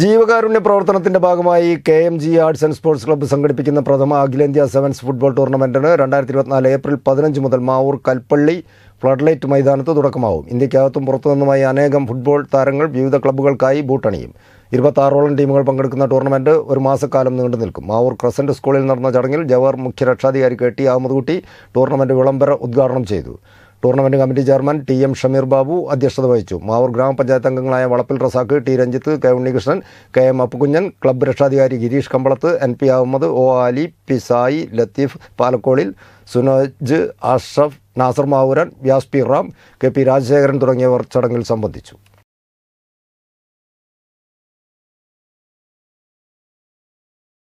ജീവകാരുണ്യ പ്രവർത്തനത്തിന്റെ ഭാഗമായി K M G arts and sports club സംഘടിപ്പിക്കുന്ന പ്രഥമ അഖിലേന്ത്യാ സെവൻസ് ഫുട്ബോൾ ടൂർണമെന്റിന് രണ്ടായിരത്തി ഇരുപത്തിനാല് ഏപ്രിൽ പതിനഞ്ച് മുതൽ മാവൂർ കൽപ്പള്ളി ലൈറ്റ് മൈതാനത്ത് തുടക്കമാവും ഇന്ത്യക്കകത്തും പുറത്തുനിന്നുമായി അനേകം ഫുട്ബോൾ താരങ്ങൾ വിവിധ ക്ലബ്ബുകൾക്കായി ബൂട്ടണിയും ഇരുപത്താറോളം ടീമുകൾ പങ്കെടുക്കുന്ന ടൂർണമെന്റ് ഒരു മാസക്കാലം നീണ്ടു നിൽക്കും മാവൂർ ക്രസന്റ് സ്കൂളിൽ നടന്ന ചടങ്ങിൽ ജവഹർ മുഖ്യ രക്ഷാധികാരി കെ ടി അഹമ്മദ്കുട്ടി ടൂർണമെന്റ് വിളംബര ഉദ്ഘാടനം ചെയ്തു tournament committee chairman T M Shameer Babu അധ്യക്ഷത വഹിച്ചു മാവൂർ ഗ്രാമപഞ്ചായത്ത് അംഗങ്ങളായ Valappil Razak T Ranjith K Unnikrishnan K M Appukunjan club രക്ഷാധികാരി Gireesh Kambalath N P Ahammed O Ali P Sai Latheef Palakkolil Sunoj Ashraf Nasar Mavooran Vyas P Ram K P Rajasekharan തുടങ്ങിയവർ ചടങ്ങിൽ സംബന്ധിച്ചു